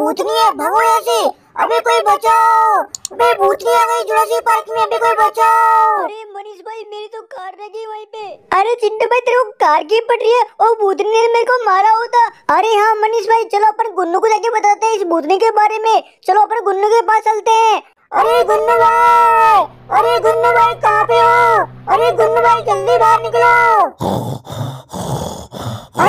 भूतनी है भगो यहाँ से अबे कोई बचाओ अबे भूतनी आ गई जुरासिक पार्क में अबे कोई बचाओ अरे मनीष भाई मेरी तो कार रह गई वहीं पे अरे चिंटू भाई तेरे को कार की पड़ रही है और भूतनी ने मेरे को मारा होता अरे हाँ मनीष भाई चलो अपन गुन्नू को जाके बताते हैं इस भूतनी के बारे में चलो अपन गुन्नू के पास चलते हैं अरे गुन्नू भाई अरे गुन्नू भाई कहाँ पे हो अरे गुन्नू भाई जल्दी बाहर निकलो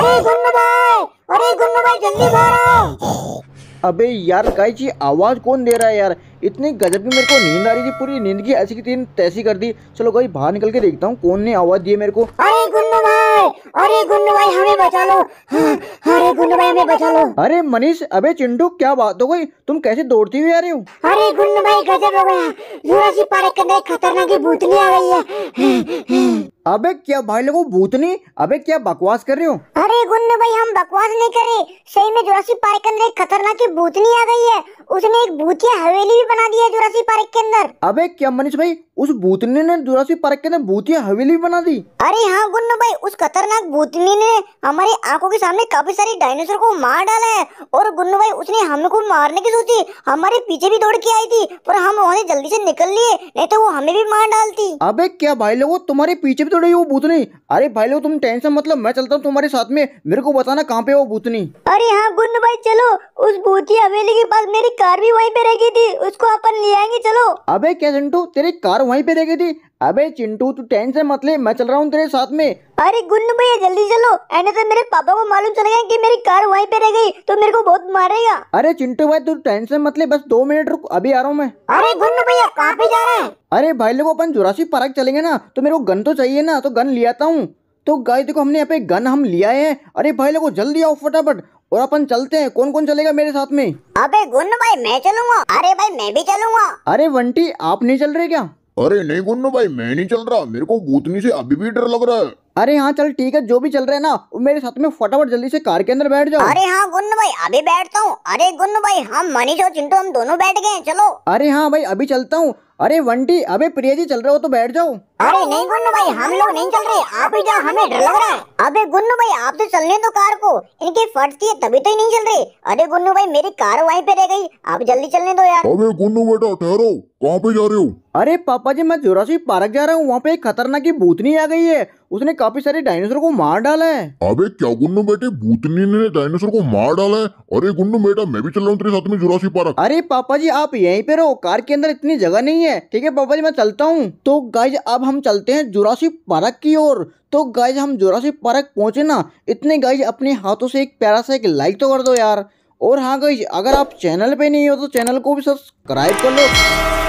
अरे गुन्नू भाई अरे गुन्नू भाई जल्दी बाहर आओ अबे यार गाइज जी आवाज़ कौन दे रहा है यार इतनी गजब की मेरे को नींद आ रही थी पूरी नींद की ऐसी की तीन तैसी कर दी चलो गाइज बाहर निकल के देखता हूँ कौन ने आवाज़ दी मेरे को अरे गुन्नू भाई अरे गुन्नू भाई हमें बचा लो हाँ, अरे गुन्नू भाई हमें बचा लो अरे मनीष अबे चिंटू क्या बात हो गई तुम कैसे दौड़ती हुई आ रही हो अरे गुन्नू भाई गजब हो गया यूरासी पार्क के अंदर खतरनाक भूतनी आ गई है हाँ, हाँ। अबे क्या भाई लोगों भूतनी अबे क्या बकवास कर रहे हो अरे गुन्नू भाई हम बकवास नहीं कर रहे सही में जोरासी पार्क के अंदर एक खतरनाक भूतनी आ गई है उसने एक भूतिया हवेली भी बना दी है जोरासी पार्क के अंदर अबे क्या मनीष भाई उस भूतनी ने दुरासी पार्क के अंदर भूतिया हवेली बना दी अरे हाँ गुन्नू भाई उस खतरनाक भूतनी ने हमारी आंखों के सामने काफी सारी डायनासोर को मार डाला है और गुन्नू भाई उसने को मारने की सोची हमारे पीछे भी दौड़ के आई थी पर हम वहाँ से जल्दी से निकल लिए नहीं तो वो हमें भी मार डालती अब क्या भाई लोगो तुम्हारे पीछे भी दौड़ी वो भूतनी अरे भाई लोग तुम टेंशन मतलब मैं चलता हूँ तुम्हारे साथ में मेरे को बताना कहाँ पे वो भूतनी अरे हाँ गुन्नू भाई चलो उस भूतिया हवेली के पास मेरी कार भी वही पे रह गई थी उसको अपन ले आएंगे चलो अब क्या तेरी कार कार वहीं पे देखी थी अबे चिंटू तू टेंशन मत ले मैं चल रहा हूँ तेरे साथ में अरे गुन्नू भैया जल्दी चलो ऐसे तो मेरे पापा को मालूम चल गया कि मेरी कार वहीं पे रह गई तो मेरे को बहुत मारेगा अरे चिंटू भाई तू टेंशन मत ले बस दो मिनट रुक अभी आ रहा हूँ मैं अरे गुन्नू भैया कहाँ पे जा रहे हैं अरे भाई लोग अपन जुरासी पार्क चलेंगे ना तो मेरे को गन तो चाहिए ना तो गन ले आता हूँ तो गाय देखो हमने यहाँ पे गन हम लिया है अरे भाई लोगों जल्दी आओ फटाफट और अपन चलते हैं कौन कौन चलेगा मेरे साथ में अबे गुन्नू भाई मैं चलूंगा अरे भाई मैं भी चलूंगा अरे वंटी आप नहीं चल रहे क्या अरे नहीं गुन्नू भाई मैं नहीं चल रहा मेरे को भूतनी से अभी भी डर लग रहा है अरे हाँ चल ठीक है जो भी चल रहा है ना मेरे साथ में फटाफट जल्दी से कार के अंदर बैठ जाओ अरे हाँ गुन्न भाई अभी बैठता हूँ अरे गुन्न भाई हम मनीष और चिंटू हम दोनों बैठ गए चलो अरे हाँ भाई अभी चलता हूँ अरे वंटी अभी प्रिया जी चल रहे हो तो बैठ जाओ अरे नहीं गुन्नू भाई हम लोग नहीं चल रहे आप ही जाओ हमें डर लग रहा है अबे गुन्नू भाई आप तो चलने दो तो कार को इनके फटती है तभी तो ही नहीं चल रहे अरे गुन्नू भाई मेरी कार वहीं पे रह गई आप जल्दी चलने दो यार अबे गुन्नू बेटा ठहरो कहाँ पे जा रहे हो अरे पापा जी मैं जोरासी पार्क जा रहा हूँ वहाँ पे एक खतरनाक की भूतनी आ गई है उसने काफी सारे डायनासोर को मार डाला है अबे क्या गुन्नू बेटे भूतनी ने डायनासोर को मार डाला है अरे गुन्नू बेटा मैं भी चल रहा हूँ तेरे साथ में जोरासी पार्क अरे पापा जी आप यहीं पे रहो कार के अंदर इतनी जगह नहीं है ठीक है पापा जी मैं चलता हूँ तो गाइज अब हम चलते हैं जोरासी पार्क की ओर तो गाइज हम जोरासी पार्क पहुँचे ना इतने गाइज अपने हाथों से एक प्यारा सा एक लाइक तो कर दो यार और हाँ गाइज अगर आप चैनल पे नहीं हो तो चैनल को भी सब्सक्राइब कर लो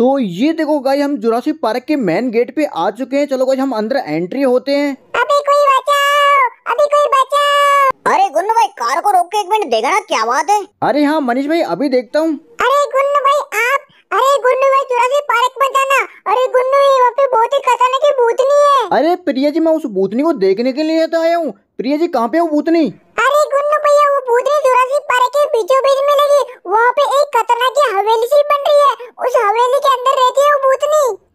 तो ये देखो गाई हम जुरासी पार्क के मेन गेट पे आ चुके हैं चलो गाई हम अंदर एंट्री होते हैं अभी कोई बचाओ अभी कोई बचाओ अरे गुन्नू भाई कार को रोक के एक मिनट देखा ना क्या बात है अरे हाँ मनीष भाई अभी देखता हूँ अरे गुन्नू भाई आप अरे गुन्नू भाई जुरासी पार्क में जाना अरे गुन्नू पे बहुत ही खसाने की भूतनी है अरे प्रिया जी मैं उस भूतनी को देखने के लिए तो आया हूँ प्रिया जी कहाँ पे वो भूतनी अरे गुन्नू भाई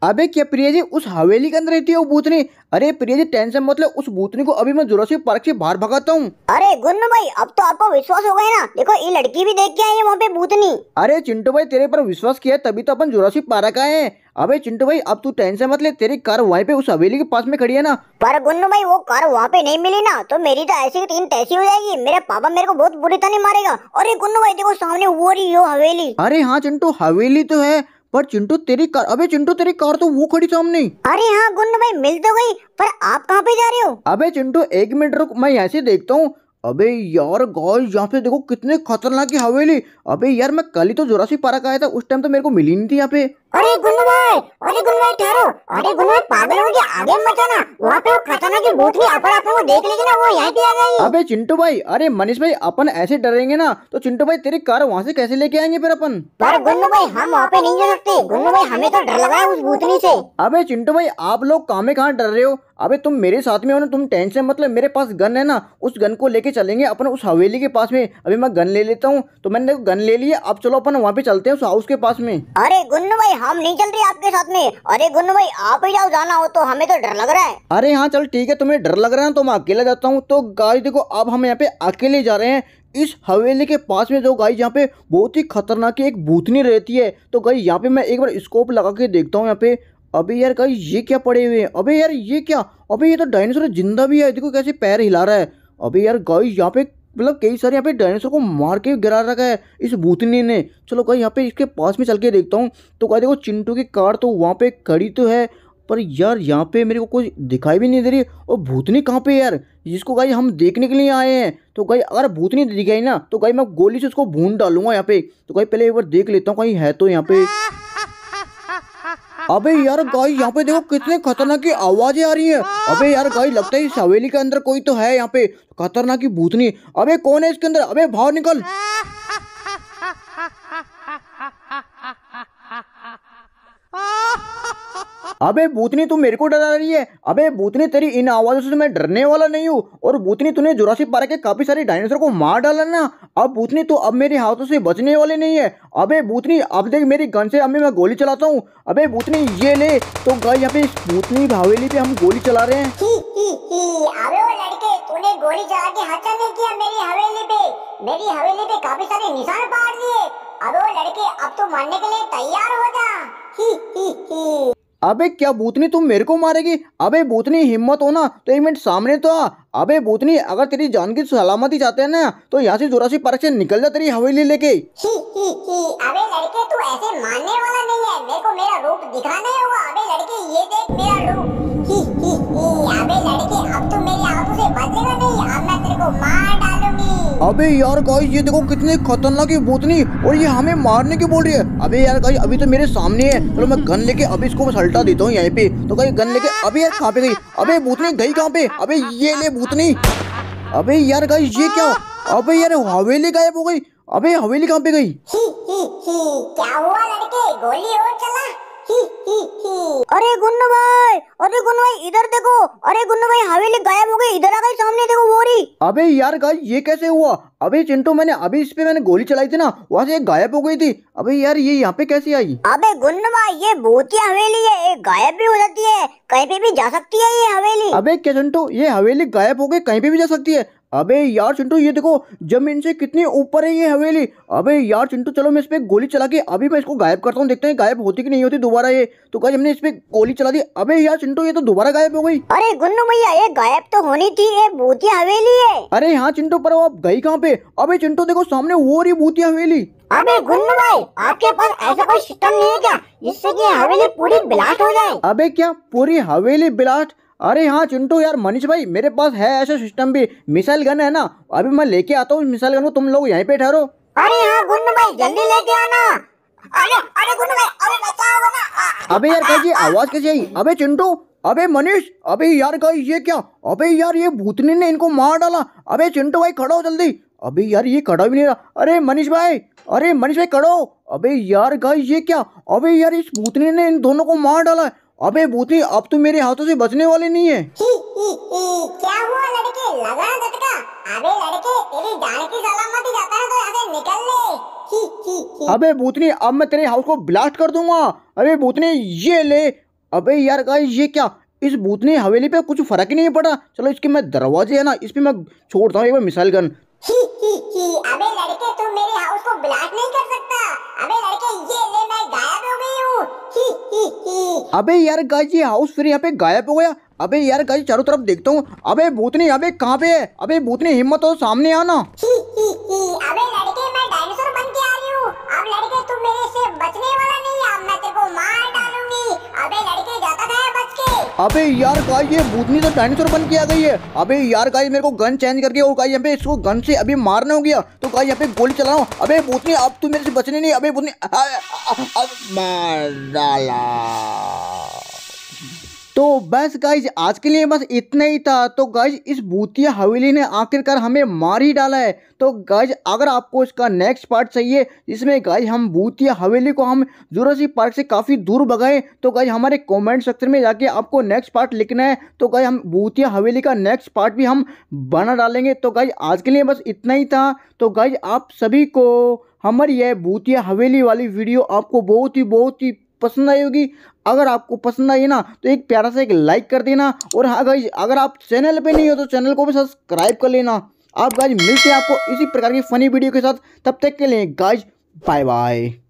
अबे क्या प्रिया जी उस हवेली के अंदर रहती है वो बूतनी अरे प्रिया जी टेंशन मतलब उस बूथनी को अभी मैं जोरासी पार्क से बाहर भगाता हूँ अरे गुन्न भाई अब तो आपको विश्वास हो गया ना देखो ये लड़की भी देख के आई है वहाँ पे बूतनी अरे चिंटू भाई तेरे पर विश्वास किया तभी तो अपन जोरासी पार्क आए हैं अबे चिंटू भाई अब तू टेंशन मत ले तेरी कार वहीं पे उस हवेली के पास में खड़ी है ना पर गुन्नू भाई वो कार वहाँ पे नहीं मिली ना तो मेरी तो ऐसी की तीन तैसी हो जाएगी मेरे पापा मेरे को बहुत बुरी तरह मारेगा अरे गुन्नू भाई देखो सामने वो रही हो हवेली अरे हाँ चिंटू हवेली तो है पर चिंटू तेरी कार अबे चिंटू तेरी कार तो वो खड़ी सामने अरे हाँ गुंड भाई मिल तो गई पर आप कहाँ पे जा रहे हो अबे चिंटू एक मिनट रुक मैं यहाँ से देखता हूँ अबे यार गाइस यहाँ पे देखो कितने खतरनाक की हवेली अबे यार मैं कल ही तो जोरासी पार्क आया था उस टाइम तो मेरे को मिली नहीं थी यहाँ पे अरे गुल्लू भाई अरे गुल्लू भाई ठहरो अरे गुल्लू भाई पागल हो गया आगे मत मचाना वहाँ पे वो खतरनाक की भूतनी अपर अपन को देख लेगी ना वो यहीं पे आ गई अबे चिंटू भाई अरे मनीष भाई अपन ऐसे डरेंगे ना तो चिंटू भाई तेरी कार वहाँ से कैसे लेके आएंगे फिर अपन पर गुल्लू भाई हम वहाँ पे नहीं जा सकते गुल्लू भाई हमें तो डर लगा है उस भूतनी से अबे चिंटू भाई आप लोग कहाँ में कहाँ डर रहे हो अबे तुम मेरे साथ में हो ना तुम टेंशन मतलब मेरे पास गन है ना उस गन को लेके चलेंगे अपन उस हवेली के पास में अभी मैं गन ले लेता हूँ तो मैंने गन ले लिया अब चलो अपन वहाँ पे चलते हैं उस हाउस के पास में अरे गुन्नू भाई हम नहीं चल रहे आपके साथ में अरे गुन्न भाई आप ही जाओ जाना हो तो हमें तो डर लग रहा है अरे हाँ चल ठीक है तुम्हें डर लग रहा है तो मैं अकेला जाता हूँ तो गाय देखो अब हम यहाँ पे अकेले जा रहे हैं इस हवेली के पास में जो गाय यहाँ पे बहुत ही खतरनाक एक भूतनी रहती है तो गाय यहाँ पे मैं एक बार स्कोप लगा के देखता हूँ यहाँ पे अबे यार गाई ये क्या पड़े हुए हैं अबे यार ये क्या अबे ये तो डायनासोर जिंदा भी है देखो कैसे पैर हिला रहा है अबे यार गाई यहाँ पे मतलब कई सारे यहाँ पे डायनासोर को मार के गिरा रखा है इस भूतनी ने चलो कहीं यहाँ पे इसके पास में चल के देखता हूँ तो कहा देखो चिंटू की कार तो वहाँ पे खड़ी तो है पर यार यहाँ पे मेरे को कुछ दिखाई भी नहीं दे रही और भूतनी कहाँ पे यार जिसको गाई हम देखने के लिए आए हैं तो गाई अगर भूतनी दिखाई ना तो गाई मैं गोली से उसको भून डालूंगा यहाँ पे तो गाई पहले एक बार देख लेता हूँ कहीं है तो यहाँ पे अबे यार गाय यहाँ पे देखो कितने खतरनाक की आवाजें आ रही हैं अबे यार गाय लगता है इस हवेली के अंदर कोई तो है यहाँ पे खतरनाक की भूतनी अबे कौन है इसके अंदर अबे भाव निकल अबे भूतनी तू मेरे को डरा रही है अबे भूतनी तेरी इन आवाजों से तो मैं डरने वाला नहीं हूँ और भूतनी तूने जुरासी पार्क के काफी सारे डायनासोर को मार डाला ना अब भूतनी तू अब मेरे हाथों से बचने वाले नहीं है अबे भूतनी अब देख मेरी गन से अभी मैं गोली चलाता हूँ अबे भूतनी ये ले तो गई यहाँ पे भूतनी भावेली पे हम गोली चला रहे हैं अब वो लड़के अब तो मारने के लिए तैयार हो जा ही ही ही अबे क्या बूतनी तुम मेरे को मारेगी अबे बूतनी हिम्मत हो ना तो एक मिनट सामने तो आ अबे बूतनी अगर तेरी जान की सलामती चाहते हैं ना तो यहाँ से जोरासी पार्क से निकल जा तेरी हवेली लेके ही ही ही अबे लड़के तू ऐसे मानने वाला नहीं है मेरे को मेरा रूप अबे लड़के ये देख मेरा रूप ही ही ही अबे लड़के अब तो मेरी आंखों से बचेगा नहीं अब मैं तेरे को मार अबे यार गाइस ये देखो कितने खतरनाक ये बोतनी और ये हमें मारने की बोल रही है अबे यार गाइस अभी तो मेरे सामने है चलो तो मैं गन लेके अभी इसको सल्टा देता हूँ यहाँ पे तो गाइस गन लेके अभी यार कहाँ पे गई अबे भूतनी गई कहाँ पे अबे ये ले भूतनी अबे यार गाइस ये क्या अबे यार हवेली गायब हो गई अबे हवेली कहाँ पे गई क्या हुआ लड़के गोली और चला अरे गुन्नू भाई अरे गुन्नू भाई इधर देखो अरे गुन्नू भाई हवेली गायब हो गई इधर आ गई सामने देखो बोरी अबे यार गाइस ये कैसे हुआ अभी चिंटू मैंने अभी इस पे मैंने गोली चलाई थी ना वहाँ से गायब हो गई थी अबे यार ये यहाँ पे कैसे आई अबे गुन्नू भाई ये बहुत ही हवेली है गायब भी हो जाती है कहीं पे भी जा सकती है ये हवेली अबे क्या चिंटू ये हवेली गायब हो गई कहीं पे भी जा सकती है अबे यार चिंटू ये देखो जमीन से कितनी ऊपर है ये हवेली अबे यार चिंटू चलो मैं इस पर गोली चला के अभी मैं इसको गायब करता हूँ देखते हैं गायब होती कि नहीं होती दोबारा ये तो कहा हमने इस पर गोली चला दी अबे यार चिंटू ये तो दोबारा गायब हो गई अरे गुन्नू भैया ये गायब तो होनी थी ये भूतिया हवेली है अरे यहाँ चिंटू पर आप गई कहाँ पे अभी चिंटू देखो सामने वो रही भूतिया हवेली अबे गुन्नू भाई आपके पास ऐसा कोई सिस्टम नहीं है क्या जिससे कि हवेली पूरी ब्लास्ट हो जाए अबे क्या पूरी हवेली ब्लास्ट अरे हाँ चिंटू यार मनीष भाई मेरे पास है ऐसा सिस्टम भी मिसाइल गन है ना अभी मैं लेके आता हूँ मिसाइल गन को तुम लोग यहीं पे ठहरो अरे हाँ भाई जल्दी लेके आना अरे अरे भाई अरे बचाओ ना अबे यार कैसी आवाज कैसी आई अबे चिंटू अबे मनीष अबे यार कहीं ये क्या अबे यार ये भूतनी ने इनको मार डाला अबे चिंटू भाई खड़ा हो जल्दी अबे यार ये खड़ा भी नहीं रहा अरे मनीष भाई अरे मनीष भाई खड़ो अबे यार गाइस ये क्या अबे यार इस भूतनी ने इन दोनों को मार डाला है अबे भूतनी अब तुम मेरे हाथों से बचने वाले नहीं है अबे लड़के भूतनी तो अब मैं तेरे हाउस को ब्लास्ट कर दूंगा अबे भूतनी ये ले अबे यार गाइस ये क्या इस भूतनी हवेली पे कुछ फर्क ही नहीं पड़ा चलो इसके मैं दरवाजे है ना इस पे मैं छोड़ता हूँ एक बार मिसाइल गन ही, ही, ही, अबे यार गाइस ये हाउस फिर यहाँ पे गायब हो गया अबे यार गाइस चारों तरफ देखता हूँ अबे भूतनी अबे कहाँ पे है अबे भूतनी हिम्मत हो सामने आना अबे यार गाइस ये भूतनी तो डायनासोर बन के आ गई है अबे यार गाय मेरे को गन चेंज करके और गाइस यहाँ पे इसको गन से अभी मारना हो गया तो गाइस यहाँ पे गोली चला रहा हूँ अबे भूतनी अब तू मेरे से बचने नहीं अबे भूतनी मार डाला तो बस गाइज आज के लिए बस इतना ही था तो गाइज इस भूतिया हवेली ने आखिरकार हमें मार ही डाला है तो गाइज अगर आपको इसका नेक्स्ट पार्ट चाहिए जिसमें गाइज हम भूतिया हवेली को हम जुरासी पार्क से काफ़ी दूर भगाएं तो गाइज हमारे कमेंट सेक्शन में जाके आपको नेक्स्ट पार्ट लिखना है तो गाइज हम भूतिया हवेली का नेक्स्ट पार्ट भी हम बना डालेंगे तो गाइज आज के लिए बस इतना ही था तो गाइज आप सभी को हमारी यह भूतिया हवेली वाली वीडियो आपको बहुत ही बहुत ही पसंद आई होगी अगर आपको पसंद आई ना तो एक प्यारा सा एक लाइक कर देना और हाँ गाइज अगर आप चैनल पे नहीं हो तो चैनल को भी सब्सक्राइब कर लेना आप गाइज मिलते हैं आपको इसी प्रकार की फनी वीडियो के साथ तब तक के लिए गाइज बाय बाय